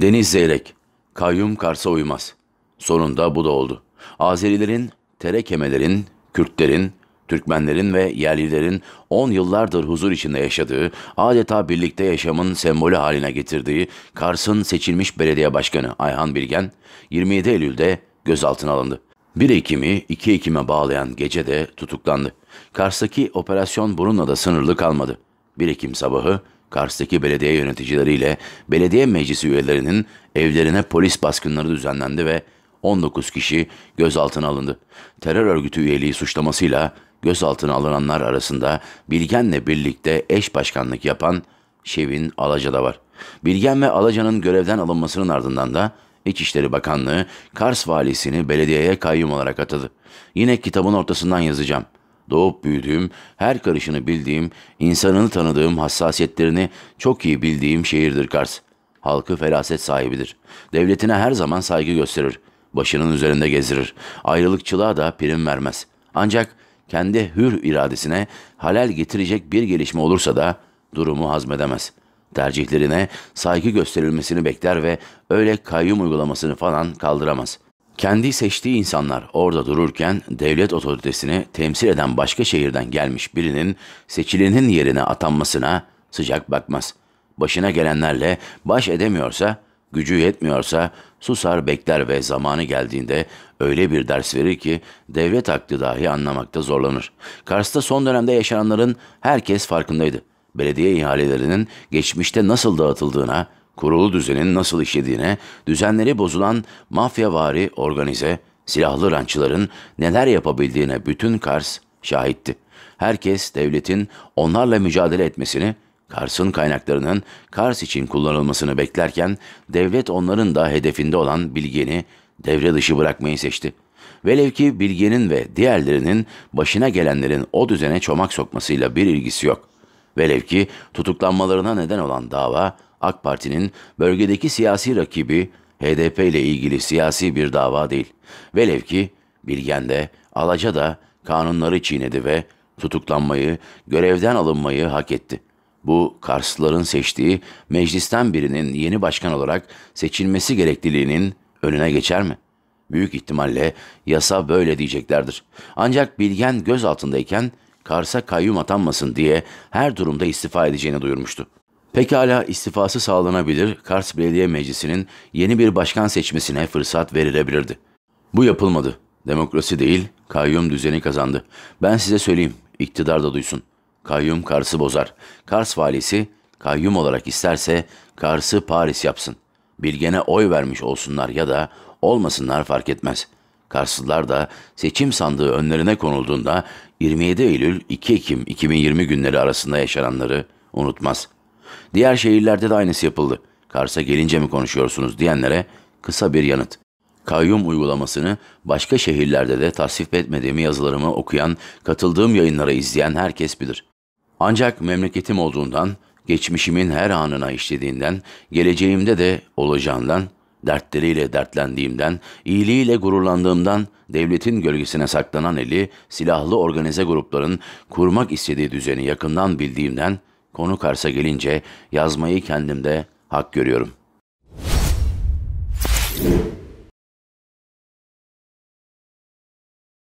Deniz Zeyrek, kayyum Kars'a uymaz. Sonunda bu da oldu. Azerilerin, Terekemelerin, Kürtlerin, Türkmenlerin ve yerlilerin on yıllardır huzur içinde yaşadığı, adeta birlikte yaşamın sembolü haline getirdiği Kars'ın seçilmiş belediye başkanı Ayhan Bilgen, 27 Eylül'de gözaltına alındı. 1 Ekim'i 2 Ekim'e bağlayan gece de tutuklandı. Kars'taki operasyon bununla da sınırlı kalmadı. 1 Ekim sabahı Kars'taki belediye yöneticileriyle belediye meclisi üyelerinin evlerine polis baskınları düzenlendi ve 19 kişi gözaltına alındı. Terör örgütü üyeliği suçlamasıyla gözaltına alınanlar arasında Bilgen'le birlikte eş başkanlık yapan Şevin Alaca da var. Bilgen ve Alaca'nın görevden alınmasının ardından da İçişleri Bakanlığı Kars valisini belediyeye kayyum olarak atadı. Yine kitabın ortasından yazacağım.'' Doğup büyüdüğüm, her karışını bildiğim, insanını tanıdığım, hassasiyetlerini çok iyi bildiğim şehirdir Kars. Halkı feraset sahibidir. Devletine her zaman saygı gösterir. Başının üzerinde gezdirir. Ayrılıkçılığa da prim vermez. Ancak kendi hür iradesine halel getirecek bir gelişme olursa da durumu hazmedemez. Tercihlerine saygı gösterilmesini bekler ve öyle kayyum uygulamasını falan kaldıramaz.'' Kendi seçtiği insanlar orada dururken devlet otoritesini temsil eden başka şehirden gelmiş birinin seçilenin yerine atanmasına sıcak bakmaz. Başına gelenlerle baş edemiyorsa, gücü yetmiyorsa susar bekler ve zamanı geldiğinde öyle bir ders verir ki devlet aklı dahi anlamakta zorlanır. Kars'ta son dönemde yaşananların herkes farkındaydı. Belediye ihalelerinin geçmişte nasıl dağıtıldığına, kurulu düzenin nasıl işlediğine, düzenleri bozulan mafyavari organize, silahlı rançıların neler yapabildiğine bütün Kars şahitti. Herkes devletin onlarla mücadele etmesini, Kars'ın kaynaklarının Kars için kullanılmasını beklerken devlet onların da hedefinde olan Bilgen'i devre dışı bırakmayı seçti. Velev ki Bilge'nin ve diğerlerinin başına gelenlerin o düzene çomak sokmasıyla bir ilgisi yok. Velev ki tutuklanmalarına neden olan dava AK Parti'nin bölgedeki siyasi rakibi HDP ile ilgili siyasi bir dava değil. Velev ki Alaca da kanunları çiğnedi ve tutuklanmayı, görevden alınmayı hak etti. Bu Karslıların seçtiği meclisten birinin yeni başkan olarak seçilmesi gerekliliğinin önüne geçer mi? Büyük ihtimalle yasa böyle diyeceklerdir. Ancak Bilgen göz altındayken Kars'a kayyum atanmasın diye her durumda istifa edeceğini duyurmuştu. Pekala istifası sağlanabilir, Kars Belediye Meclisi'nin yeni bir başkan seçmesine fırsat verilebilirdi. Bu yapılmadı. Demokrasi değil, kayyum düzeni kazandı. Ben size söyleyeyim, iktidar da duysun. Kayyum Kars'ı bozar. Kars valisi kayyum olarak isterse Kars'ı Paris yapsın. Bilgen'e oy vermiş olsunlar ya da olmasınlar fark etmez. Karslılar da seçim sandığı önlerine konulduğunda 27 Eylül 2 Ekim 2020 günleri arasında yaşananları unutmaz.'' Diğer şehirlerde de aynısı yapıldı. Kars'a gelince mi konuşuyorsunuz diyenlere kısa bir yanıt. Kayyum uygulamasını başka şehirlerde de tasvip etmediğimi yazılarımı okuyan, katıldığım yayınlara izleyen herkes bilir. Ancak memleketim olduğundan, geçmişimin her anına işlediğinden, geleceğimde de olacağından, dertleriyle dertlendiğimden, iyiliğiyle gururlandığımdan, devletin gölgesine saklanan eli, silahlı organize grupların kurmak istediği düzeni yakından bildiğimden, Konu Kars'a gelince yazmayı kendimde hak görüyorum.